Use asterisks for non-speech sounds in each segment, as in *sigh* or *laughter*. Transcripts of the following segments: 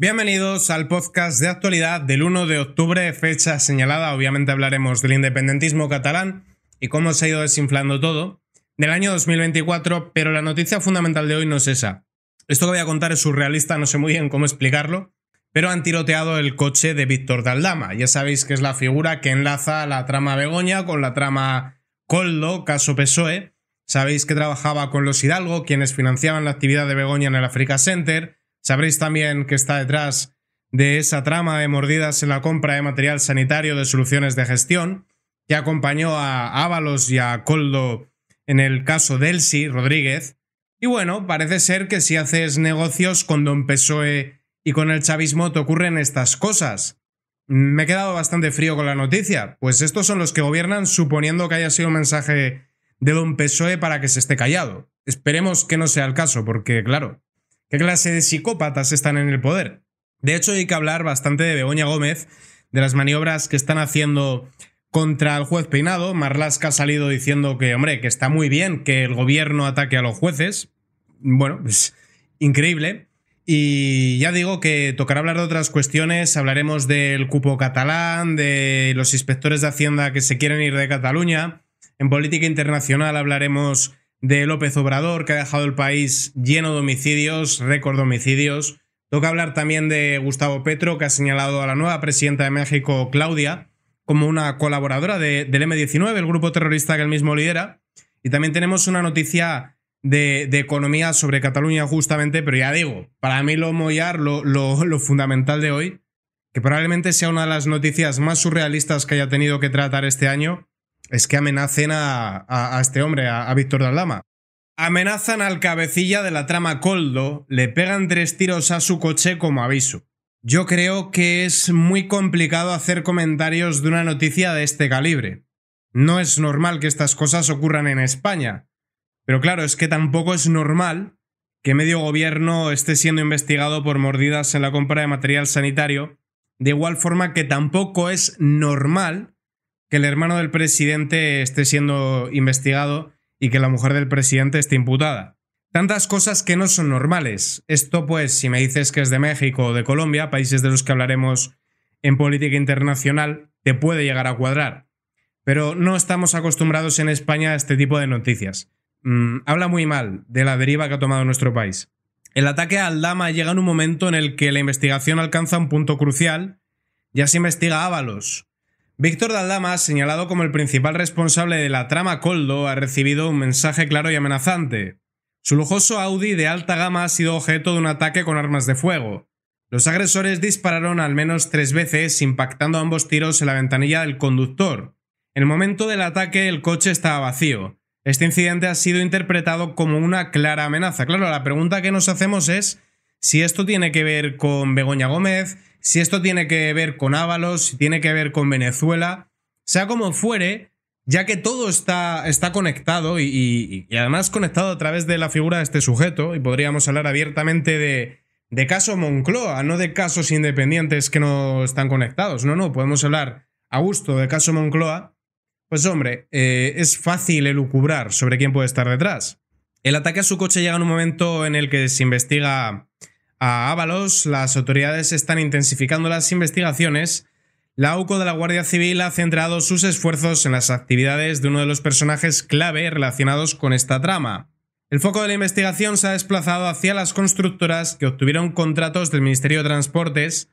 Bienvenidos al podcast de actualidad del 1 de octubre, fecha señalada. Obviamente hablaremos del independentismo catalán y cómo se ha ido desinflando todo del año 2024, pero la noticia fundamental de hoy no es esa. Esto que voy a contar es surrealista, no sé muy bien cómo explicarlo, pero han tiroteado el coche de Víctor Daldama. Ya sabéis que es la figura que enlaza la trama Begoña con la trama Coldo, caso PSOE. Sabéis que trabajaba con los Hidalgo, quienes financiaban la actividad de Begoña en el Africa Center Sabréis también que está detrás de esa trama de mordidas en la compra de material sanitario de soluciones de gestión, que acompañó a Ábalos y a Coldo en el caso de Elsie Rodríguez. Y bueno, parece ser que si haces negocios con Don PSOE y con el chavismo te ocurren estas cosas. Me he quedado bastante frío con la noticia, pues estos son los que gobiernan suponiendo que haya sido un mensaje de Don PSOE para que se esté callado. Esperemos que no sea el caso, porque claro, ¿Qué clase de psicópatas están en el poder? De hecho, hay que hablar bastante de Begoña Gómez, de las maniobras que están haciendo contra el juez peinado. Marlaska ha salido diciendo que, hombre, que está muy bien que el gobierno ataque a los jueces. Bueno, pues increíble. Y ya digo que tocará hablar de otras cuestiones. Hablaremos del cupo catalán, de los inspectores de Hacienda que se quieren ir de Cataluña. En política internacional hablaremos de López Obrador, que ha dejado el país lleno de homicidios, récord de homicidios. Toca hablar también de Gustavo Petro, que ha señalado a la nueva presidenta de México, Claudia, como una colaboradora del M19, el grupo terrorista que él mismo lidera. Y también tenemos una noticia de, economía sobre Cataluña, justamente, pero ya digo, para mí lo mollar, lo fundamental de hoy, que probablemente sea una de las noticias más surrealistas que haya tenido que tratar este año, es que amenacen a, este hombre, a, Víctor Dalama. Amenazan al cabecilla de la trama Coldo, le pegan tres tiros a su coche como aviso. Yo creo que es muy complicado hacer comentarios de una noticia de este calibre. No es normal que estas cosas ocurran en España. Pero claro, es que tampoco es normal que medio gobierno esté siendo investigado por mordidas en la compra de material sanitario, de igual forma que tampoco es normal que el hermano del presidente esté siendo investigado y que la mujer del presidente esté imputada. Tantas cosas que no son normales. Esto pues, si me dices que es de México o de Colombia, países de los que hablaremos en política internacional, te puede llegar a cuadrar. Pero no estamos acostumbrados en España a este tipo de noticias. Mm, habla muy mal de la deriva que ha tomado nuestro país. El ataque al Dama llega en un momento en el que la investigación alcanza un punto crucial. Ya se investiga Ábalos, Víctor Daldama, señalado como el principal responsable de la trama Coldo, ha recibido un mensaje claro y amenazante. Su lujoso Audi de alta gama ha sido objeto de un ataque con armas de fuego. Los agresores dispararon al menos tres veces, impactando ambos tiros en la ventanilla del conductor. En el momento del ataque el coche estaba vacío. Este incidente ha sido interpretado como una clara amenaza. Claro, la pregunta que nos hacemos es si esto tiene que ver con Begoña Gómez, si esto tiene que ver con Ábalos, si tiene que ver con Venezuela, sea como fuere, ya que todo está, está conectado y, además conectado a través de la figura de este sujeto, y podríamos hablar abiertamente de, de caso Moncloa, no de casos independientes que no están conectados, no, no, podemos hablar a gusto de caso Moncloa, pues hombre, eh, es fácil elucubrar sobre quién puede estar detrás. El ataque a su coche llega en un momento en el que se investiga a Ábalos, las autoridades están intensificando las investigaciones. La UCO de la Guardia Civil ha centrado sus esfuerzos en las actividades de uno de los personajes clave relacionados con esta trama. El foco de la investigación se ha desplazado hacia las constructoras que obtuvieron contratos del Ministerio de Transportes.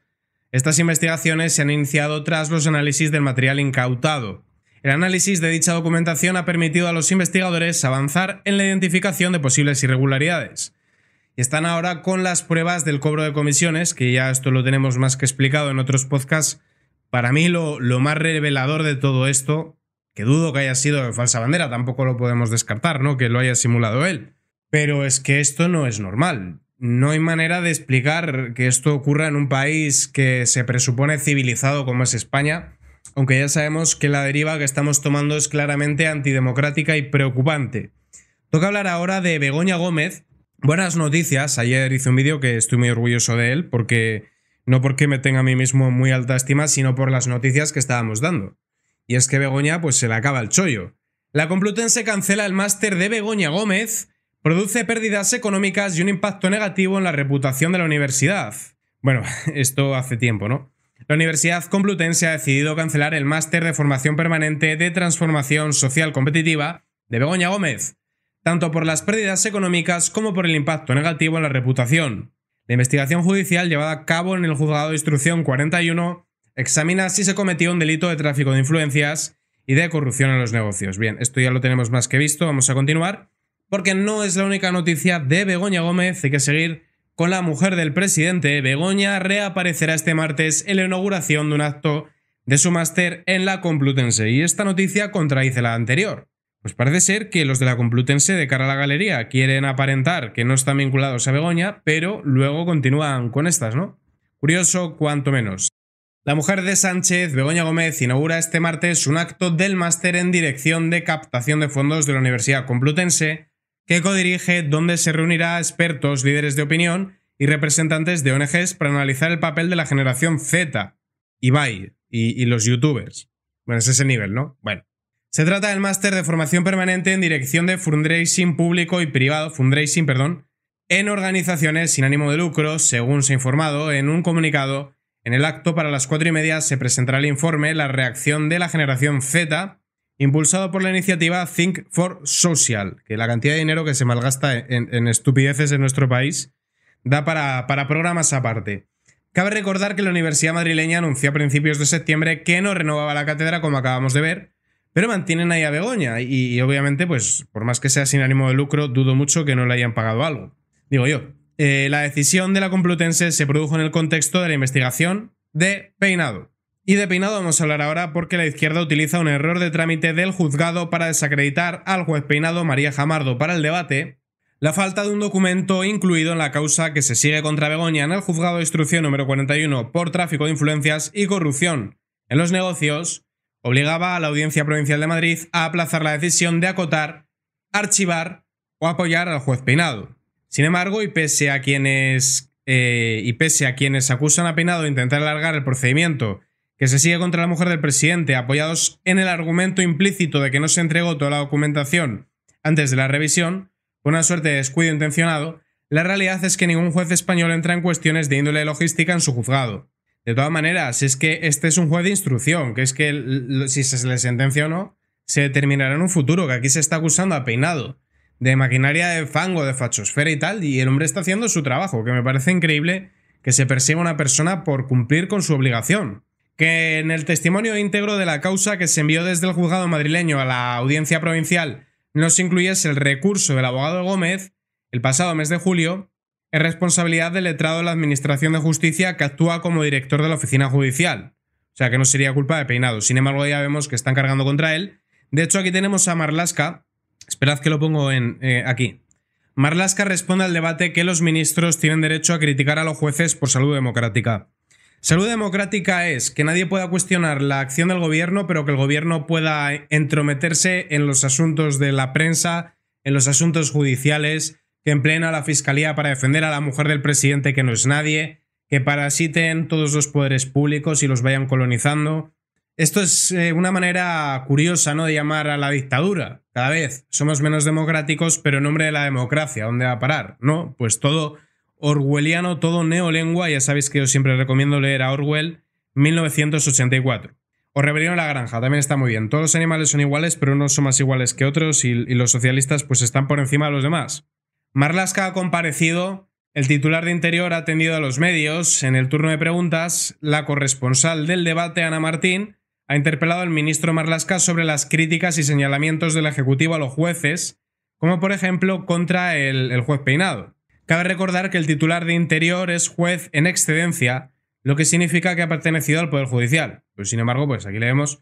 Estas investigaciones se han iniciado tras los análisis del material incautado. El análisis de dicha documentación ha permitido a los investigadores avanzar en la identificación de posibles irregularidades. Están ahora con las pruebas del cobro de comisiones, que ya esto lo tenemos más que explicado en otros podcasts. Para mí lo, lo más revelador de todo esto, que dudo que haya sido de falsa bandera, tampoco lo podemos descartar, ¿no? Que lo haya simulado él. Pero es que esto no es normal. No hay manera de explicar que esto ocurra en un país que se presupone civilizado como es España, aunque ya sabemos que la deriva que estamos tomando es claramente antidemocrática y preocupante. Toca hablar ahora de Begoña Gómez, Buenas noticias. Ayer hice un vídeo que estoy muy orgulloso de él porque no porque me tenga a mí mismo muy alta estima, sino por las noticias que estábamos dando. Y es que Begoña pues se le acaba el chollo. La Complutense cancela el máster de Begoña Gómez, produce pérdidas económicas y un impacto negativo en la reputación de la universidad. Bueno, *laughs* esto hace tiempo, ¿no? La Universidad Complutense ha decidido cancelar el máster de formación permanente de transformación social competitiva de Begoña Gómez, tanto por las pérdidas económicas como por el impacto negativo en la reputación. La investigación judicial llevada a cabo en el Juzgado de Instrucción 41 examina si se cometió un delito de tráfico de influencias y de corrupción en los negocios. Bien, esto ya lo tenemos más que visto, vamos a continuar, porque no es la única noticia de Begoña Gómez, hay que seguir con la mujer del presidente. Begoña reaparecerá este martes en la inauguración de un acto de su máster en la Complutense, y esta noticia contradice la anterior. Pues parece ser que los de la Complutense de cara a la galería quieren aparentar que no están vinculados a Begoña, pero luego continúan con estas, ¿no? Curioso cuanto menos. La mujer de Sánchez, Begoña Gómez, inaugura este martes un acto del máster en dirección de captación de fondos de la Universidad Complutense, que codirige, donde se reunirá expertos, líderes de opinión y representantes de ONGs para analizar el papel de la generación Z, Ibai y, y los youtubers. Bueno, ese es ese nivel, ¿no? Bueno. Se trata del máster de formación permanente en dirección de fundraising público y privado, fundraising, perdón, en organizaciones sin ánimo de lucro, según se ha informado en un comunicado. En el acto para las cuatro y media se presentará el informe La reacción de la generación Z, impulsado por la iniciativa Think for Social, que la cantidad de dinero que se malgasta en, estupideces en nuestro país da para, para programas aparte. Cabe recordar que la Universidad Madrileña anunció a principios de septiembre que no renovaba la cátedra, como acabamos de ver, pero mantienen ahí a Begoña y, obviamente, pues por más que sea sin ánimo de lucro, dudo mucho que no le hayan pagado algo. Digo yo. Eh, la decisión de la Complutense se produjo en el contexto de la investigación de Peinado. Y de Peinado vamos a hablar ahora porque la izquierda utiliza un error de trámite del juzgado para desacreditar al juez Peinado María Jamardo para el debate la falta de un documento incluido en la causa que se sigue contra Begoña en el juzgado de instrucción número 41 por tráfico de influencias y corrupción en los negocios obligaba a la Audiencia Provincial de Madrid a aplazar la decisión de acotar, archivar o apoyar al juez Peinado. Sin embargo, y pese a quienes eh, y pese a quienes acusan a Peinado de intentar alargar el procedimiento que se sigue contra la mujer del presidente, apoyados en el argumento implícito de que no se entregó toda la documentación antes de la revisión, con una suerte de descuido intencionado, la realidad es que ningún juez español entra en cuestiones de índole logística en su juzgado. De todas maneras, es que este es un juez de instrucción, que es que si se le sentencia o no, se determinará en un futuro, que aquí se está acusando a peinado de maquinaria de fango, de fachosfera y tal, y el hombre está haciendo su trabajo, que me parece increíble que se persiga una persona por cumplir con su obligación. Que en el testimonio íntegro de la causa que se envió desde el juzgado madrileño a la audiencia provincial no se incluyese el recurso del abogado Gómez el pasado mes de julio, es responsabilidad del letrado de la Administración de Justicia que actúa como director de la oficina judicial. O sea que no sería culpa de Peinado. Sin embargo, ya vemos que están cargando contra él. De hecho, aquí tenemos a Marlaska. Esperad que lo pongo en, eh, aquí. Marlaska responde al debate que los ministros tienen derecho a criticar a los jueces por salud democrática. Salud democrática es que nadie pueda cuestionar la acción del gobierno, pero que el gobierno pueda entrometerse en los asuntos de la prensa, en los asuntos judiciales, que empleen a la Fiscalía para defender a la mujer del presidente que no es nadie, que parasiten todos los poderes públicos y los vayan colonizando. Esto es eh, una manera curiosa ¿no? de llamar a la dictadura. Cada vez somos menos democráticos, pero en nombre de la democracia, ¿dónde va a parar? ¿No? Pues todo orwelliano, todo neolengua, ya sabéis que yo siempre recomiendo leer a Orwell 1984. O Rebelión en la Granja, también está muy bien. Todos los animales son iguales, pero unos son más iguales que otros y, y los socialistas pues están por encima de los demás. Marlaska ha comparecido, el titular de Interior ha atendido a los medios, en el turno de preguntas, la corresponsal del debate, Ana Martín, ha interpelado al ministro Marlaska sobre las críticas y señalamientos del Ejecutivo a los jueces, como por ejemplo contra el, juez peinado. Cabe recordar que el titular de Interior es juez en excedencia, lo que significa que ha pertenecido al Poder Judicial. Pues, sin embargo, pues aquí leemos.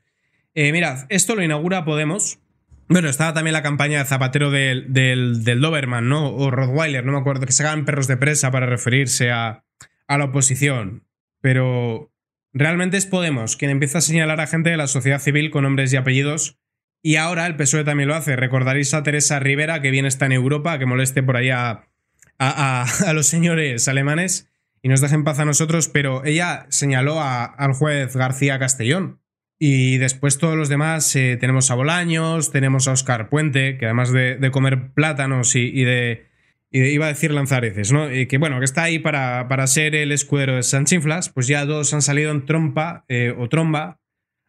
Eh, mirad, esto lo inaugura Podemos, bueno, estaba también la campaña de Zapatero del, Doberman, ¿no? O Rottweiler, no me acuerdo, que se hagan perros de presa para referirse a, la oposición. Pero realmente es Podemos quien empieza a señalar a gente de la sociedad civil con nombres y apellidos. Y ahora el PSOE también lo hace. Recordaréis a Teresa Rivera, que bien está en Europa, que moleste por ahí a, a los señores alemanes y nos dejen paz a nosotros, pero ella señaló al juez García Castellón y después todos los demás, eh, tenemos a Bolaños, tenemos a Oscar Puente, que además de, comer plátanos y, de, iba a decir lanzareces, ¿no? Y que bueno, que está ahí para, ser el escudero de Sanchinflas, pues ya dos han salido en trompa eh, o tromba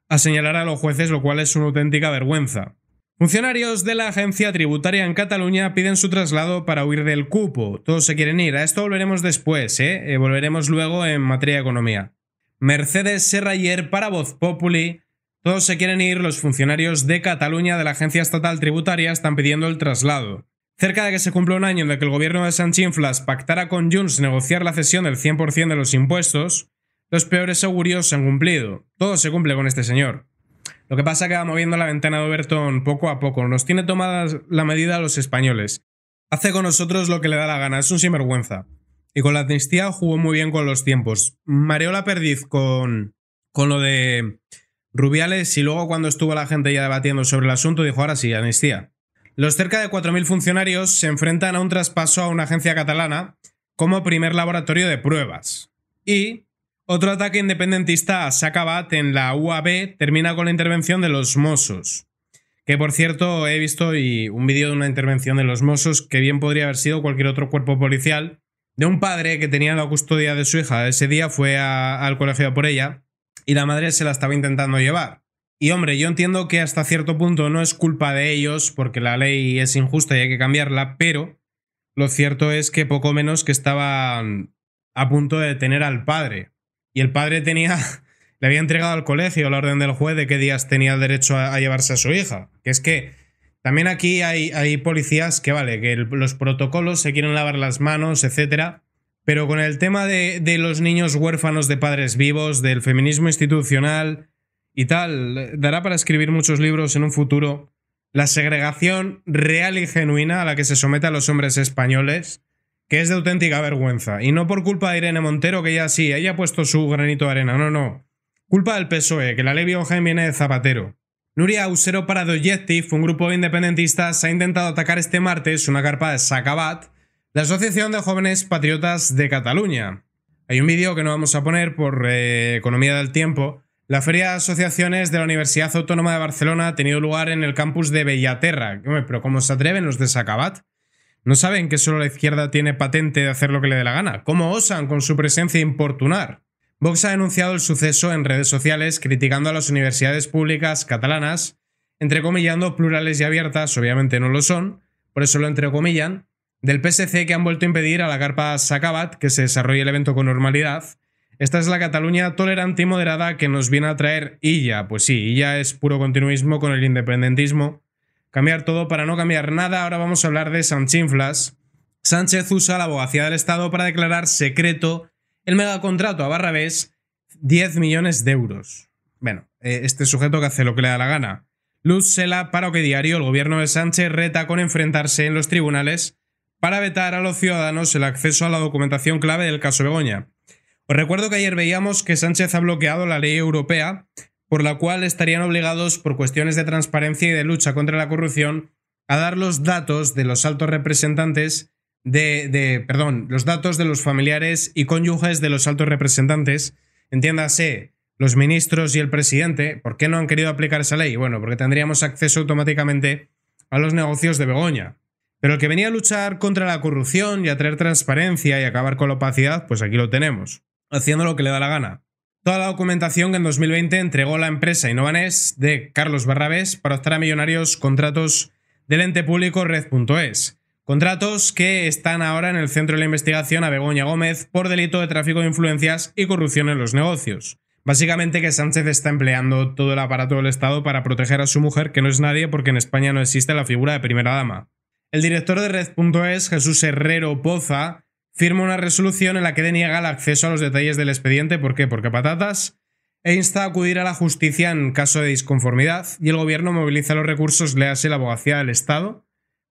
a señalar a los jueces, lo cual es una auténtica vergüenza. Funcionarios de la agencia tributaria en Cataluña piden su traslado para huir del cupo. Todos se quieren ir. A esto volveremos después, eh, eh volveremos luego en materia de economía. Mercedes Serrayer para Voz Populi. Todos se quieren ir, los funcionarios de Cataluña de la Agencia Estatal Tributaria están pidiendo el traslado. Cerca de que se cumple un año en el que el gobierno de Sanchinflas pactara con Junts negociar la cesión del 100% de los impuestos, los peores augurios se han cumplido. Todo se cumple con este señor. Lo que pasa que va moviendo la ventana de Overton poco a poco. Nos tiene tomada la medida a los españoles. Hace con nosotros lo que le da la gana, es un sinvergüenza y con la amnistía jugó muy bien con los tiempos. Mareó la perdiz con, con lo de Rubiales y luego cuando estuvo la gente ya debatiendo sobre el asunto dijo ahora sí, amnistía. Los cerca de 4.000 funcionarios se enfrentan a un traspaso a una agencia catalana como primer laboratorio de pruebas. Y otro ataque independentista a acaba en la UAB termina con la intervención de los Mossos. Que por cierto he visto y un vídeo de una intervención de los Mossos que bien podría haber sido cualquier otro cuerpo policial de un padre que tenía la custodia de su hija. Ese día fue al colegio por ella y la madre se la estaba intentando llevar. Y hombre, yo entiendo que hasta cierto punto no es culpa de ellos porque la ley es injusta y hay que cambiarla, pero lo cierto es que poco menos que estaban a punto de detener al padre. Y el padre tenía, *laughs* le había entregado al colegio la orden del juez de qué días tenía el derecho a llevarse a su hija. Que es que también aquí hay, policías que, vale, que los protocolos se quieren lavar las manos, etcétera, pero con el tema de, los niños huérfanos de padres vivos, del feminismo institucional y tal, dará para escribir muchos libros en un futuro. La segregación real y genuina a la que se someten los hombres españoles, que es de auténtica vergüenza. Y no por culpa de Irene Montero, que ya sí, ella ha puesto su granito de arena, no, no. Culpa del PSOE, que la ley Biogen viene de Zapatero. Nuria Ausero para un grupo de independentistas, ha intentado atacar este martes una carpa de Sacabat, la Asociación de Jóvenes Patriotas de Cataluña. Hay un vídeo que no vamos a poner por eh, economía del tiempo. La Feria de Asociaciones de la Universidad Autónoma de Barcelona ha tenido lugar en el campus de Bellaterra. Pero ¿cómo se atreven los de Sacabat? ¿No saben que solo la izquierda tiene patente de hacer lo que le dé la gana? ¿Cómo osan con su presencia importunar? Vox ha denunciado el suceso en redes sociales criticando a las universidades públicas catalanas, entrecomillando plurales y abiertas, obviamente no lo son, por eso lo entrecomillan, del PSC que han vuelto a impedir a la carpa Sacabat que se desarrolle el evento con normalidad. Esta es la Cataluña tolerante y moderada que nos viene a traer Illa. Pues sí, Illa es puro continuismo con el independentismo. Cambiar todo para no cambiar nada. Ahora vamos a hablar de Sanchinflas. Sánchez usa la abogacía del Estado para declarar secreto el megacontrato a barra vez 10 millones de euros. Bueno, eh, este sujeto que hace lo que le da la gana. Luz Sela para que diario el gobierno de Sánchez reta con enfrentarse en los tribunales para vetar a los ciudadanos el acceso a la documentación clave del caso Begoña. Os recuerdo que ayer veíamos que Sánchez ha bloqueado la ley europea por la cual estarían obligados por cuestiones de transparencia y de lucha contra la corrupción a dar los datos de los altos representantes de, perdón, los datos de los familiares y cónyuges de los altos representantes, entiéndase, los ministros y el presidente, ¿por qué no han querido aplicar esa ley? Bueno, porque tendríamos acceso automáticamente a los negocios de Begoña. Pero el que venía a luchar contra la corrupción y a traer transparencia y acabar con la opacidad, pues aquí lo tenemos, haciendo lo que le da la gana. Toda la documentación que en 2020 entregó la empresa Innovanes de Carlos Barrabés para optar a millonarios contratos del ente público Red.es. Contratos que están ahora en el centro de la investigación a Begoña Gómez por delito de tráfico de influencias y corrupción en los negocios. Básicamente que Sánchez está empleando todo el aparato del Estado para proteger a su mujer, que no es nadie porque en España no existe la figura de primera dama. El director de Red.es, Jesús Herrero Poza, firma una resolución en la que deniega el acceso a los detalles del expediente. ¿Por qué? Porque patatas. E insta a acudir a la justicia en caso de disconformidad y el gobierno moviliza los recursos, le hace la abogacía del Estado,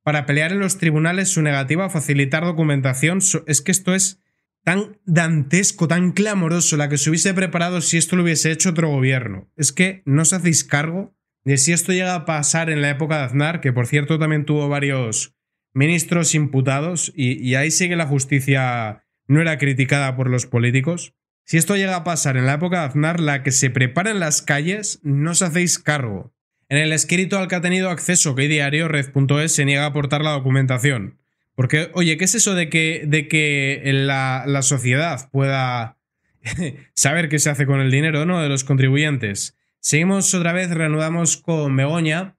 para pelear en los tribunales su negativa a facilitar documentación. Es que esto es tan dantesco, tan clamoroso, la que se hubiese preparado si esto lo hubiese hecho otro gobierno. Es que no os hacéis cargo de si esto llega a pasar en la época de Aznar, que por cierto también tuvo varios ministros imputados, y, y ahí sí que la justicia no era criticada por los políticos. Si esto llega a pasar en la época de Aznar, la que se prepara en las calles, no os hacéis cargo. En el escrito al que ha tenido acceso que diario red.es se niega a aportar la documentación. Porque, oye, ¿qué es eso de que, de que la, sociedad pueda *laughs* saber qué se hace con el dinero ¿no? de los contribuyentes? Seguimos otra vez, reanudamos con Begoña.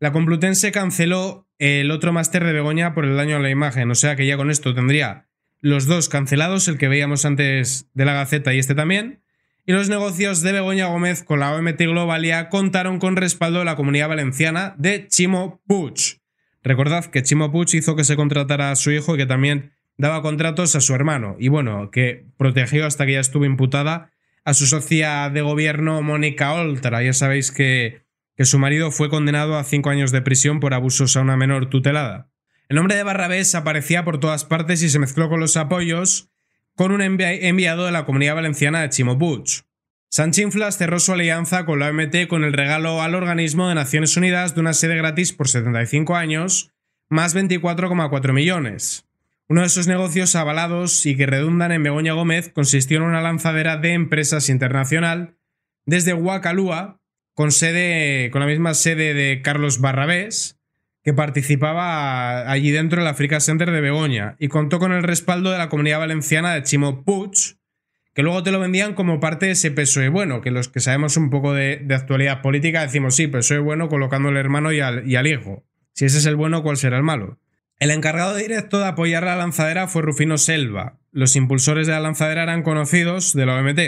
La Complutense canceló el otro máster de Begoña por el daño a la imagen, o sea que ya con esto tendría los dos cancelados, el que veíamos antes de la Gaceta y este también y los negocios de Begoña Gómez con la OMT Globalia contaron con respaldo de la comunidad valenciana de Chimo Puch. Recordad que Chimo Puch hizo que se contratara a su hijo y que también daba contratos a su hermano. Y bueno, que protegió hasta que ya estuvo imputada a su socia de gobierno Mónica Oltra. Ya sabéis que, que su marido fue condenado a cinco años de prisión por abusos a una menor tutelada. El nombre de Barrabés aparecía por todas partes y se mezcló con los apoyos con un enviado de la Comunidad Valenciana de Chimopuch. Sanchinflas cerró su alianza con la OMT con el regalo al organismo de Naciones Unidas de una sede gratis por 75 años, más 24,4 millones. Uno de esos negocios avalados y que redundan en Begoña Gómez consistió en una lanzadera de empresas internacional desde Huacalúa, con, sede, con la misma sede de Carlos Barrabés, que participaba allí dentro del Africa Center de Begoña y contó con el respaldo de la comunidad valenciana de Chimo Puig, que luego te lo vendían como parte de ese PSOE bueno, que los que sabemos un poco de, actualidad política decimos, sí, PSOE bueno colocando al hermano y al, hijo. Si ese es el bueno, ¿cuál será el malo? El encargado directo de apoyar la lanzadera fue Rufino Selva. Los impulsores de la lanzadera eran conocidos de la OMT.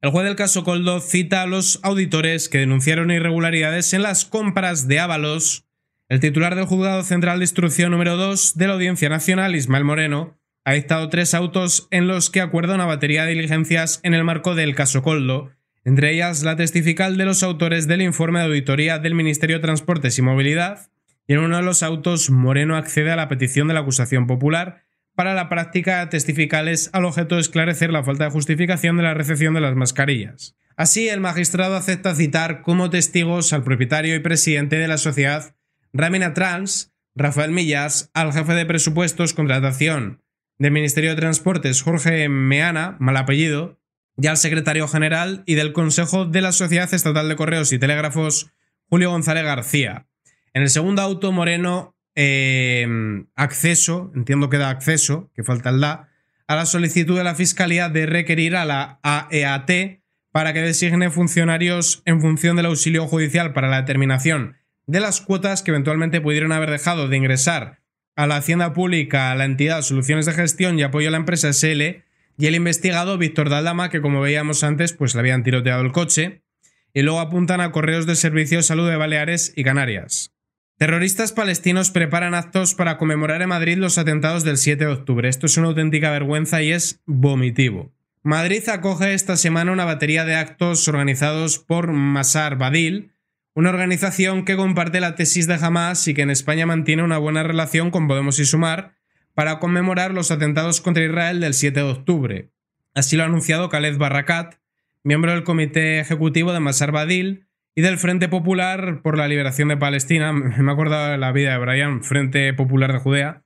El juez del caso Coldo cita a los auditores que denunciaron irregularidades en las compras de Ábalos el titular del Juzgado Central de Instrucción número 2 de la Audiencia Nacional, Ismael Moreno, ha dictado tres autos en los que acuerda una batería de diligencias en el marco del caso Coldo, entre ellas la testifical de los autores del informe de auditoría del Ministerio de Transportes y Movilidad, y en uno de los autos Moreno accede a la petición de la acusación popular para la práctica de testificales al objeto de esclarecer la falta de justificación de la recepción de las mascarillas. Así, el magistrado acepta citar como testigos al propietario y presidente de la sociedad ...Ramina Trans, Rafael Millas, al jefe de presupuestos, contratación del Ministerio de Transportes, Jorge Meana, mal apellido, y al secretario general y del Consejo de la Sociedad Estatal de Correos y Telégrafos, Julio González García. En el segundo auto, Moreno, em, acceso, entiendo que da acceso, que falta el da, a la solicitud de la Fiscalía de requerir a la AEAT para que designe funcionarios en función del auxilio judicial para la determinación de las cuotas que eventualmente pudieron haber dejado de ingresar a la hacienda pública, a la entidad Soluciones de Gestión y Apoyo a la Empresa SL y el investigado Víctor Daldama, que como veíamos antes, pues le habían tiroteado el coche, y luego apuntan a correos de Servicio de Salud de Baleares y Canarias. Terroristas palestinos preparan actos para conmemorar en Madrid los atentados del 7 de octubre. Esto es una auténtica vergüenza y es vomitivo. Madrid acoge esta semana una batería de actos organizados por Masar Badil, una organización que comparte la tesis de Hamas y que en España mantiene una buena relación con Podemos y Sumar para conmemorar los atentados contra Israel del 7 de octubre. Así lo ha anunciado Khaled Barrakat, miembro del comité ejecutivo de Masar Badil y del Frente Popular por la Liberación de Palestina. *laughs* Me he acordado de la vida de Brian, Frente Popular de Judea.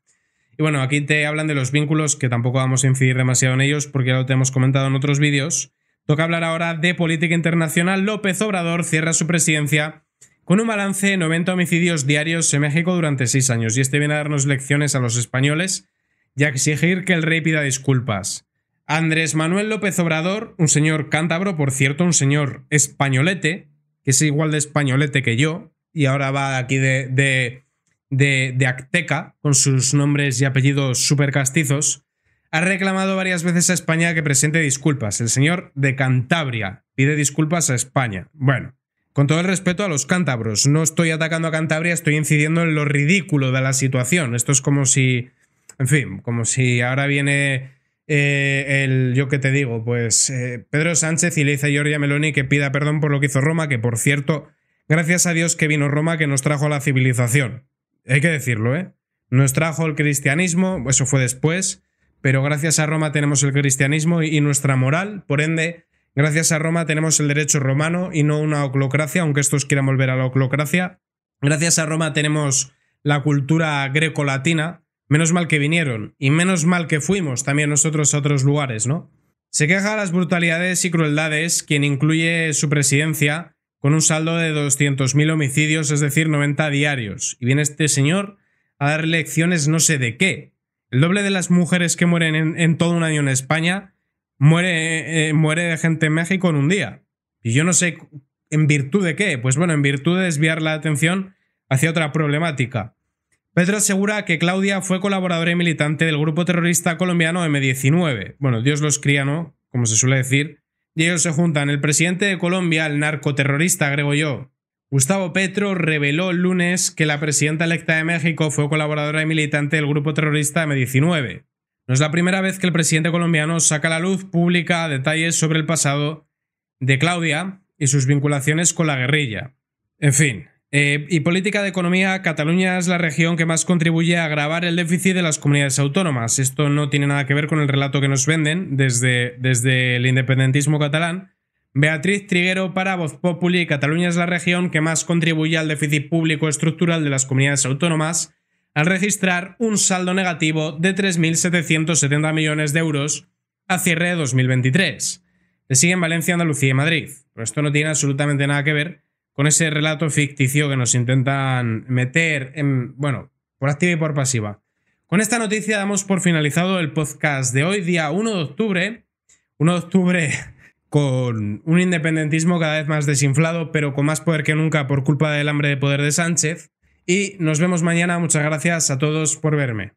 Y bueno, aquí te hablan de los vínculos, que tampoco vamos a incidir demasiado en ellos porque ya lo te hemos comentado en otros vídeos, Toca hablar ahora de política internacional. López Obrador cierra su presidencia con un balance de 90 homicidios diarios en México durante seis años. Y este viene a darnos lecciones a los españoles y a exigir que el rey pida disculpas. Andrés Manuel López Obrador, un señor cántabro, por cierto, un señor españolete, que es igual de españolete que yo, y ahora va aquí de, de, de, de Acteca, con sus nombres y apellidos súper castizos, ha reclamado varias veces a España que presente disculpas. El señor de Cantabria pide disculpas a España. Bueno, con todo el respeto a los cántabros, no estoy atacando a Cantabria, estoy incidiendo en lo ridículo de la situación. Esto es como si, en fin, como si ahora viene eh, el, yo que te digo, pues eh, Pedro Sánchez y le dice a Giorgia Meloni que pida perdón por lo que hizo Roma, que por cierto, gracias a Dios que vino Roma que nos trajo a la civilización. Hay que decirlo, ¿eh? Nos trajo el cristianismo, eso fue después pero gracias a Roma tenemos el cristianismo y nuestra moral, por ende, gracias a Roma tenemos el derecho romano y no una oclocracia, aunque estos quieran volver a la oclocracia. Gracias a Roma tenemos la cultura greco-latina. Menos mal que vinieron y menos mal que fuimos también nosotros a otros lugares, ¿no? Se queja de las brutalidades y crueldades, quien incluye su presidencia con un saldo de 200.000 homicidios, es decir, 90 diarios. Y viene este señor a dar lecciones no sé de qué, el doble de las mujeres que mueren en, todo un año en España muere, eh, eh, muere de gente en México en un día. Y yo no sé en virtud de qué. Pues bueno, en virtud de desviar la atención hacia otra problemática. Pedro asegura que Claudia fue colaboradora y militante del grupo terrorista colombiano M19. Bueno, Dios los cría, ¿no? Como se suele decir. Y ellos se juntan. El presidente de Colombia, el narcoterrorista, agrego yo, Gustavo Petro reveló el lunes que la presidenta electa de México fue colaboradora y militante del grupo terrorista M19. No es la primera vez que el presidente colombiano saca a la luz pública detalles sobre el pasado de Claudia y sus vinculaciones con la guerrilla. En fin, eh, y política de economía, Cataluña es la región que más contribuye a agravar el déficit de las comunidades autónomas. Esto no tiene nada que ver con el relato que nos venden desde, desde el independentismo catalán, Beatriz Triguero para Voz Populi, Cataluña es la región que más contribuye al déficit público estructural de las comunidades autónomas, al registrar un saldo negativo de 3.770 millones de euros a cierre de 2023. Le siguen Valencia, Andalucía y Madrid. Pero esto no tiene absolutamente nada que ver con ese relato ficticio que nos intentan meter en, bueno, por activa y por pasiva. Con esta noticia damos por finalizado el podcast de hoy, día 1 de octubre. 1 de octubre con un independentismo cada vez más desinflado, pero con más poder que nunca por culpa del hambre de poder de Sánchez. Y nos vemos mañana. Muchas gracias a todos por verme.